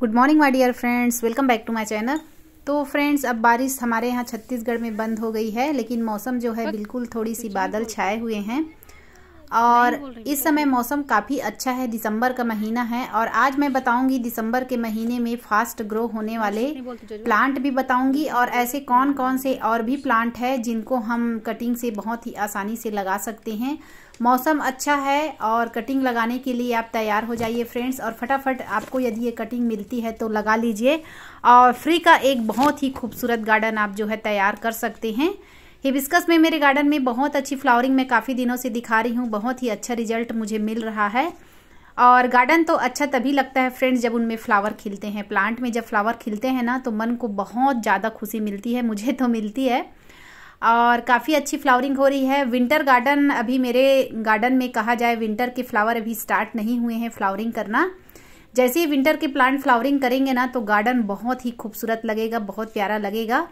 good morning my dear friends welcome back to my channel तो friends अब बारिश हमारे यहाँ छत्तीसगढ़ में बंद हो गई है लेकिन मौसम जो है बिल्कुल थोड़ी सी बादल छाए हुए हैं और इस समय मौसम काफ़ी अच्छा है दिसंबर का महीना है और आज मैं बताऊंगी दिसंबर के महीने में फास्ट ग्रो होने अच्छा, वाले प्लांट भी बताऊंगी और ऐसे कौन कौन से और भी प्लांट है जिनको हम कटिंग से बहुत ही आसानी से लगा सकते हैं मौसम अच्छा है और कटिंग लगाने के लिए आप तैयार हो जाइए फ्रेंड्स और फटाफट आपको यदि ये कटिंग मिलती है तो लगा लीजिए और फ्री का एक बहुत ही खूबसूरत गार्डन आप जो है तैयार कर सकते हैं हिबिस्कस में मेरे गार्डन में बहुत अच्छी फ्लावरिंग मैं काफ़ी दिनों से दिखा रही हूँ बहुत ही अच्छा रिजल्ट मुझे मिल रहा है और गार्डन तो अच्छा तभी लगता है फ्रेंड्स जब उनमें फ्लावर खिलते हैं प्लांट में जब फ्लावर खिलते हैं ना तो मन को बहुत ज़्यादा खुशी मिलती है मुझे तो मिलती है और काफ़ी अच्छी फ्लावरिंग हो रही है विंटर गार्डन अभी मेरे गार्डन में कहा जाए विंटर के फ्लावर अभी स्टार्ट नहीं हुए हैं फ्लावरिंग करना जैसे ही विंटर के प्लांट फ्लावरिंग करेंगे ना तो गार्डन बहुत ही खूबसूरत लगेगा बहुत प्यारा लगेगा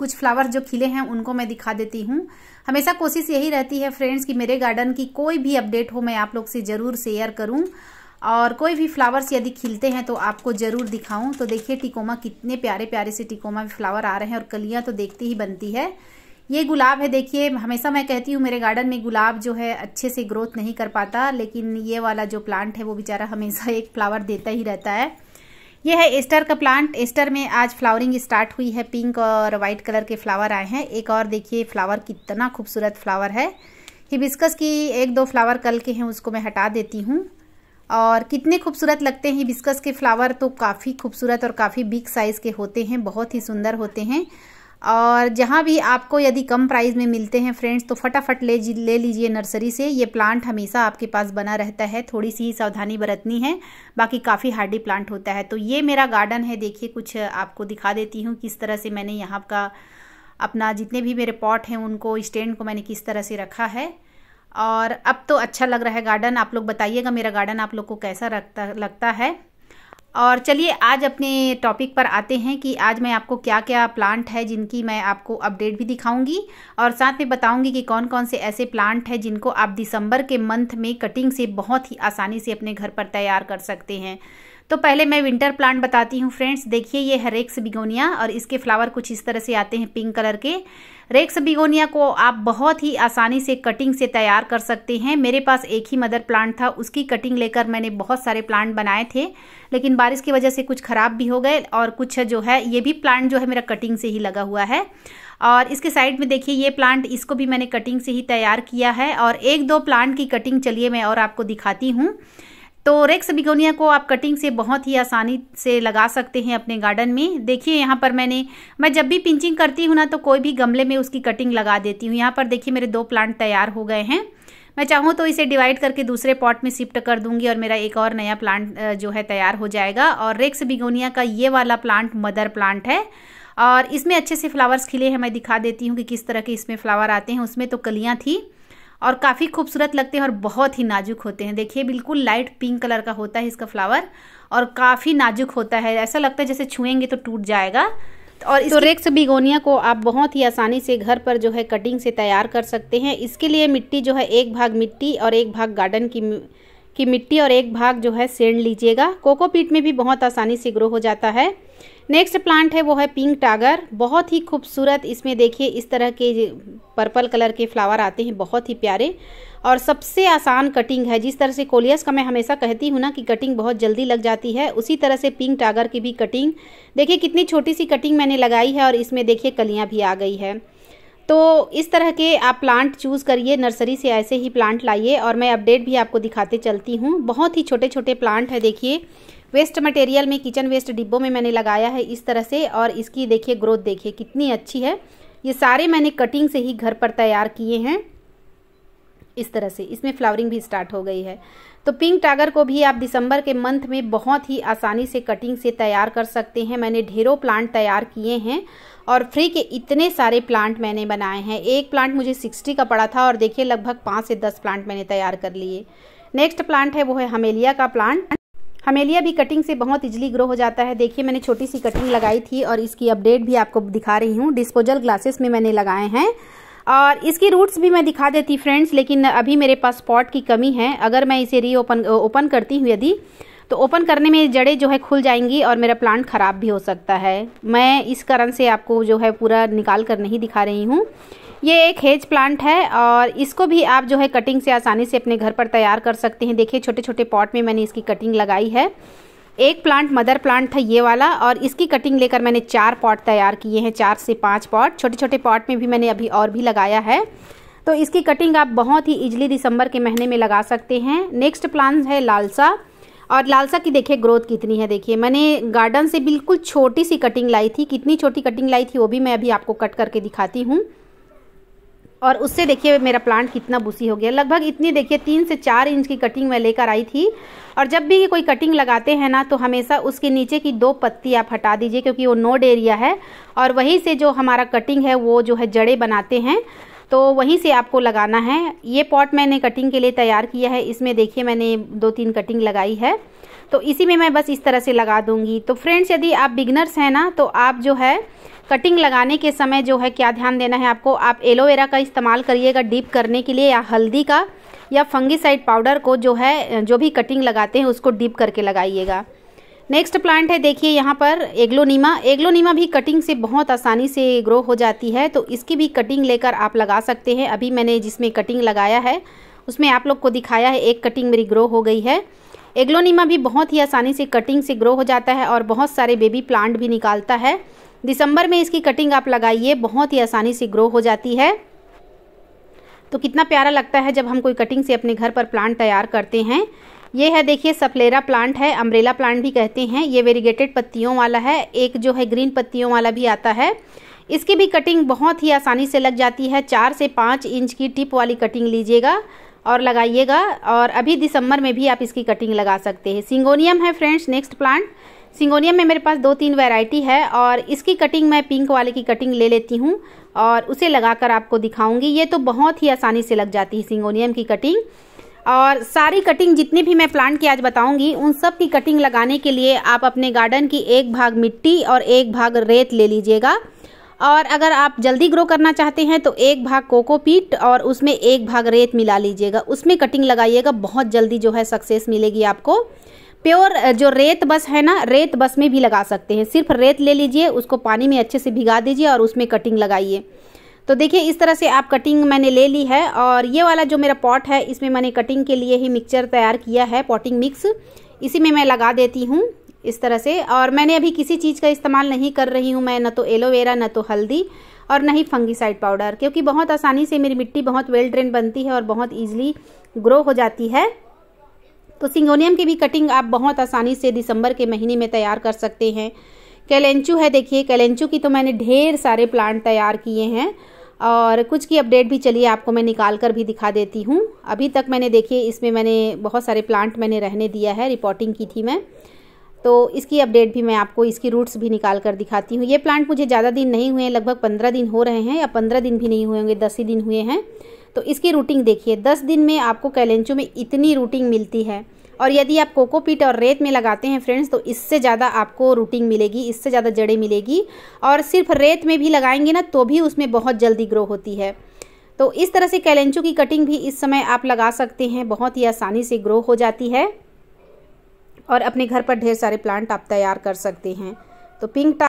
कुछ फ्लावर्स जो खिले हैं उनको मैं दिखा देती हूँ हमेशा कोशिश यही रहती है फ्रेंड्स कि मेरे गार्डन की कोई भी अपडेट हो मैं आप लोग से ज़रूर शेयर करूँ और कोई भी फ्लावर्स यदि खिलते हैं तो आपको ज़रूर दिखाऊं तो देखिए टिकोमा कितने प्यारे प्यारे से टिकोमा में फ्लावर आ रहे हैं और कलियां तो देखती ही बनती है ये गुलाब है देखिए हमेशा मैं कहती हूँ मेरे गार्डन में गुलाब जो है अच्छे से ग्रोथ नहीं कर पाता लेकिन ये वाला जो प्लांट है वो बेचारा हमेशा एक फ्लावर देता ही रहता है ये है एस्टर का प्लांट एस्टर में आज फ्लावरिंग स्टार्ट हुई है पिंक और वाइट कलर के फ्लावर आए हैं एक और देखिए फ्लावर कितना खूबसूरत फ्लावर है हिबिस्कस की एक दो फ्लावर कल के हैं उसको मैं हटा देती हूँ और कितने खूबसूरत लगते हैं हिबिस्कस के फ्लावर तो काफ़ी खूबसूरत और काफ़ी बिग साइज़ के होते हैं बहुत ही सुंदर होते हैं और जहाँ भी आपको यदि कम प्राइस में मिलते हैं फ्रेंड्स तो फटाफट ले ले लीजिए नर्सरी से ये प्लांट हमेशा आपके पास बना रहता है थोड़ी सी सावधानी बरतनी है बाकी काफ़ी हार्डी प्लांट होता है तो ये मेरा गार्डन है देखिए कुछ आपको दिखा देती हूँ किस तरह से मैंने यहाँ का अपना जितने भी मेरे पॉट हैं उनको स्टैंड को मैंने किस तरह से रखा है और अब तो अच्छा लग रहा है गार्डन आप लोग बताइएगा मेरा गार्डन आप लोग को कैसा लगता लगता है और चलिए आज अपने टॉपिक पर आते हैं कि आज मैं आपको क्या क्या प्लांट है जिनकी मैं आपको अपडेट भी दिखाऊंगी और साथ में बताऊंगी कि कौन कौन से ऐसे प्लांट हैं जिनको आप दिसंबर के मंथ में कटिंग से बहुत ही आसानी से अपने घर पर तैयार कर सकते हैं तो पहले मैं विंटर प्लांट बताती हूँ फ्रेंड्स देखिए ये है रेक्स बिगोनिया और इसके फ्लावर कुछ इस तरह से आते हैं पिंक कलर के रेक्स बिगोनिया को आप बहुत ही आसानी से कटिंग से तैयार कर सकते हैं मेरे पास एक ही मदर प्लांट था उसकी कटिंग लेकर मैंने बहुत सारे प्लांट बनाए थे लेकिन बारिश की वजह से कुछ ख़राब भी हो गए और कुछ जो है ये भी प्लांट जो है मेरा कटिंग से ही लगा हुआ है और इसके साइड में देखिए ये प्लांट इसको भी मैंने कटिंग से ही तैयार किया है और एक दो प्लांट की कटिंग चलिए मैं और आपको दिखाती हूँ तो रेक्स बिगोनिया को आप कटिंग से बहुत ही आसानी से लगा सकते हैं अपने गार्डन में देखिए यहाँ पर मैंने मैं जब भी पिंचिंग करती हूँ ना तो कोई भी गमले में उसकी कटिंग लगा देती हूँ यहाँ पर देखिए मेरे दो प्लांट तैयार हो गए हैं मैं चाहूँ तो इसे डिवाइड करके दूसरे पॉट में शिफ्ट कर दूंगी और मेरा एक और नया प्लांट जो है तैयार हो जाएगा और रेक्स बिगोनिया का ये वाला प्लांट मदर प्लांट है और इसमें अच्छे से फ्लावर्स खिले हैं मैं दिखा देती हूँ कि किस तरह के इसमें फ्लावर आते हैं उसमें तो कलियाँ थी और काफ़ी खूबसूरत लगते हैं और बहुत ही नाजुक होते हैं देखिए बिल्कुल लाइट पिंक कलर का होता है इसका फ्लावर और काफ़ी नाजुक होता है ऐसा लगता है जैसे छुएंगे तो टूट जाएगा और इस तो रेक्स बिगोनिया को आप बहुत ही आसानी से घर पर जो है कटिंग से तैयार कर सकते हैं इसके लिए मिट्टी जो है एक भाग मिट्टी और एक भाग गार्डन की की मिट्टी और एक भाग जो है सेंड लीजिएगा कोकोपीट में भी बहुत आसानी से ग्रो हो जाता है नेक्स्ट प्लांट है वो है पिंक टागर बहुत ही खूबसूरत इसमें देखिए इस तरह के पर्पल कलर के फ्लावर आते हैं बहुत ही प्यारे और सबसे आसान कटिंग है जिस तरह से कोलियस का मैं हमेशा कहती हूँ ना कि कटिंग बहुत जल्दी लग जाती है उसी तरह से पिंक टागर की भी कटिंग देखिए कितनी छोटी सी कटिंग मैंने लगाई है और इसमें देखिए कलियाँ भी आ गई है तो इस तरह के आप प्लांट चूज़ करिए नर्सरी से ऐसे ही प्लांट लाइए और मैं अपडेट भी आपको दिखाते चलती हूँ बहुत ही छोटे छोटे प्लांट है देखिए वेस्ट मटेरियल में किचन वेस्ट डिब्बों में मैंने लगाया है इस तरह से और इसकी देखिए ग्रोथ देखिए कितनी अच्छी है ये सारे मैंने कटिंग से ही घर पर तैयार किए हैं इस तरह से इसमें फ्लावरिंग भी स्टार्ट हो गई है तो पिंक टागर को भी आप दिसंबर के मंथ में बहुत ही आसानी से कटिंग से तैयार कर सकते हैं मैंने ढेरों प्लांट तैयार किए हैं और फ्री के इतने सारे प्लांट मैंने बनाए हैं एक प्लांट मुझे सिक्सटी का पड़ा था और देखिए लगभग पाँच से दस प्लांट मैंने तैयार कर लिए नेक्स्ट प्लांट है वो है हमेलिया का प्लांट हमेलिया भी कटिंग से बहुत इजली ग्रो हो जाता है देखिए मैंने छोटी सी कटिंग लगाई थी और इसकी अपडेट भी आपको दिखा रही हूँ डिस्पोजल ग्लासेस में मैंने लगाए हैं और इसकी रूट्स भी मैं दिखा देती फ्रेंड्स लेकिन अभी मेरे पास स्पॉट की कमी है अगर मैं इसे री ओपन ओपन करती हूँ यदि तो ओपन करने में जड़ें जो है खुल जाएंगी और मेरा प्लांट ख़राब भी हो सकता है मैं इस कारण से आपको जो है पूरा निकाल कर नहीं दिखा रही हूँ ये एक हेज प्लांट है और इसको भी आप जो है कटिंग से आसानी से अपने घर पर तैयार कर सकते हैं देखिए छोटे छोटे पॉट में मैंने इसकी कटिंग लगाई है एक प्लांट मदर प्लांट था ये वाला और इसकी कटिंग लेकर मैंने चार पॉट तैयार किए हैं चार से पाँच पॉट छोटे छोटे पॉट में भी मैंने अभी और भी लगाया है तो इसकी कटिंग आप बहुत ही इजली दिसंबर के महीने में लगा सकते हैं नेक्स्ट प्लान है लालसा और लालसा की देखिए ग्रोथ कितनी है देखिए मैंने गार्डन से बिल्कुल छोटी सी कटिंग लाई थी कितनी छोटी कटिंग लाई थी वो भी मैं अभी आपको कट करके दिखाती हूँ और उससे देखिए मेरा प्लांट कितना बुसी हो गया लगभग इतनी देखिए तीन से चार इंच की कटिंग मैं लेकर आई थी और जब भी कोई कटिंग लगाते हैं ना तो हमेशा उसके नीचे की दो पत्ती आप हटा दीजिए क्योंकि वो नोड एरिया है और वहीं से जो हमारा कटिंग है वो जो है जड़े बनाते हैं तो वहीं से आपको लगाना है ये पॉट मैंने कटिंग के लिए तैयार किया है इसमें देखिए मैंने दो तीन कटिंग लगाई है तो इसी में मैं बस इस तरह से लगा दूंगी तो फ्रेंड्स यदि आप बिगनर्स हैं ना तो आप जो है कटिंग लगाने के समय जो है क्या ध्यान देना है आपको आप एलोवेरा का इस्तेमाल करिएगा डीप करने के लिए या हल्दी का या फंगिसाइड पाउडर को जो है जो भी कटिंग लगाते हैं उसको डीप करके लगाइएगा नेक्स्ट प्लांट है देखिए यहाँ पर एग्लोनीमा एग्लोनीमा भी कटिंग से बहुत आसानी से ग्रो हो जाती है तो इसकी भी कटिंग लेकर आप लगा सकते हैं अभी मैंने जिसमें कटिंग लगाया है उसमें आप लोग को दिखाया है एक कटिंग मेरी ग्रो हो गई है एग्लोनीमा भी बहुत ही आसानी से कटिंग से ग्रो हो जाता है और बहुत सारे बेबी प्लांट भी निकालता है दिसंबर में इसकी कटिंग आप लगाइए बहुत ही आसानी से ग्रो हो जाती है तो कितना प्यारा लगता है जब हम कोई कटिंग से अपने घर पर प्लांट तैयार करते हैं ये है देखिए सफलेरा प्लांट है अम्ब्रेला प्लांट भी कहते हैं ये वेरीगेटेड पत्तियों वाला है एक जो है ग्रीन पत्तियों वाला भी आता है इसकी भी कटिंग बहुत ही आसानी से लग जाती है चार से पाँच इंच की टिप वाली कटिंग लीजिएगा और लगाइएगा और अभी दिसंबर में भी आप इसकी कटिंग लगा सकते हैं सिंगोनियम है फ्रेंड्स नेक्स्ट प्लांट सिंगोनिया में मेरे पास दो तीन वैरायटी है और इसकी कटिंग मैं पिंक वाले की कटिंग ले लेती हूँ और उसे लगाकर आपको दिखाऊंगी ये तो बहुत ही आसानी से लग जाती है सिंगोनियम की कटिंग और सारी कटिंग जितनी भी मैं प्लांट की आज बताऊंगी उन सब की कटिंग लगाने के लिए आप अपने गार्डन की एक भाग मिट्टी और एक भाग रेत ले लीजिएगा और अगर आप जल्दी ग्रो करना चाहते हैं तो एक भाग कोकोपीट और उसमें एक भाग रेत मिला लीजिएगा उसमें कटिंग लगाइएगा बहुत जल्दी जो है सक्सेस मिलेगी आपको प्योर जो रेत बस है ना रेत बस में भी लगा सकते हैं सिर्फ रेत ले लीजिए उसको पानी में अच्छे से भिगा दीजिए और उसमें कटिंग लगाइए तो देखिए इस तरह से आप कटिंग मैंने ले ली है और ये वाला जो मेरा पॉट है इसमें मैंने कटिंग के लिए ही मिक्सचर तैयार किया है पॉटिंग मिक्स इसी में मैं लगा देती हूँ इस तरह से और मैंने अभी किसी चीज़ का इस्तेमाल नहीं कर रही हूँ मैं न तो एलोवेरा न तो हल्दी और न ही फंगीसाइड पाउडर क्योंकि बहुत आसानी से मेरी मिट्टी बहुत वेल ड्रेन बनती है और बहुत ईजिली ग्रो हो जाती है तो सिंगोनियम की भी कटिंग आप बहुत आसानी से दिसंबर के महीने में तैयार कर सकते हैं कैलेंचू है देखिए कैलेंचू की तो मैंने ढेर सारे प्लांट तैयार किए हैं और कुछ की अपडेट भी चलिए आपको मैं निकाल कर भी दिखा देती हूँ अभी तक मैंने देखिए इसमें मैंने बहुत सारे प्लांट मैंने रहने दिया है रिपोर्टिंग की थी मैं तो इसकी अपडेट भी मैं आपको इसकी रूट्स भी निकाल कर दिखाती हूँ ये प्लांट मुझे ज़्यादा दिन नहीं हुए हैं लगभग पंद्रह दिन हो रहे हैं या पंद्रह दिन भी नहीं हुए होंगे दस ही दिन हुए हैं तो इसकी रूटिंग देखिए दस दिन में आपको कैलेंचो में इतनी रूटिंग मिलती है और यदि आप कोकोपीट और रेत में लगाते हैं फ्रेंड्स तो इससे ज़्यादा आपको रूटिंग मिलेगी इससे ज़्यादा जड़ें मिलेगी और सिर्फ रेत में भी लगाएंगे ना तो भी उसमें बहुत जल्दी ग्रो होती है तो इस तरह से कैलेंचो की कटिंग भी इस समय आप लगा सकते हैं बहुत ही आसानी से ग्रो हो जाती है और अपने घर पर ढेर सारे प्लांट आप तैयार कर सकते हैं तो पिंक